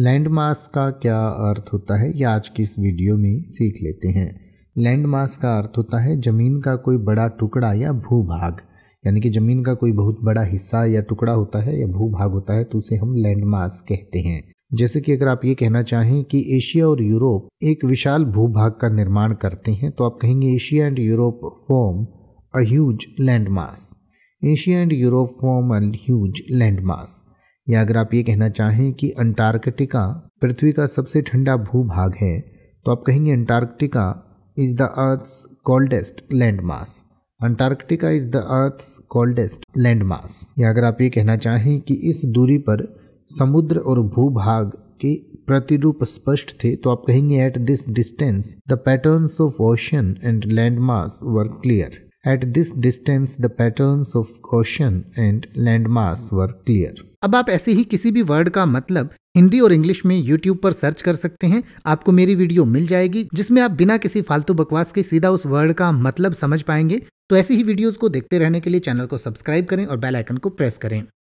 landmass का क्या अर्थ होता है ये आज की इस वीडियो में सीख लेते हैं मास का अर्थ होता है ज़मीन का कोई बड़ा टुकड़ा या भूभाग यानी कि ज़मीन का कोई बहुत बड़ा हिस्सा या टुकड़ा होता है या भूभाग होता है तो उसे हम लैंडमास कहते हैं जैसे कि अगर आप ये कहना चाहें कि एशिया और यूरोप एक विशाल भूभाग का निर्माण करते हैं तो आप कहेंगे Asia and Europe form a huge landmass Asia and Europe form a huge mass या अगर आप ये कहना चाहें कि अंटार्कटिका पृथ्वी का सबसे ठंडा भूभाग है तो आप कहेंगे Antarctica is the earth's coldest land mass Antarctica is the earth's coldest land mass या अगर आप ये कहना चाहें कि इस दूरी पर समुद्र और भूभाग के प्रतिरूप स्पष्ट थे तो आप कहेंगे at this distance the patterns of ocean and land mass were clear at this distance the of ocean and and landmass were clear अब आप ऐसे ही किसी भी वर्ड का मतलब हिंदी और इंग्लिश में YouTube पर सर्च कर सकते हैं आपको मेरी वीडियो मिल जाएगी जिसमें आप बिना किसी फालतू बकवास के सीधा उस वर्ड का मतलब समझ पाएंगे तो ऐसी ही वीडियोस को देखते रहने के लिए चैनल को सब्सक्राइब करें और बेल आइकन को प्रेस करें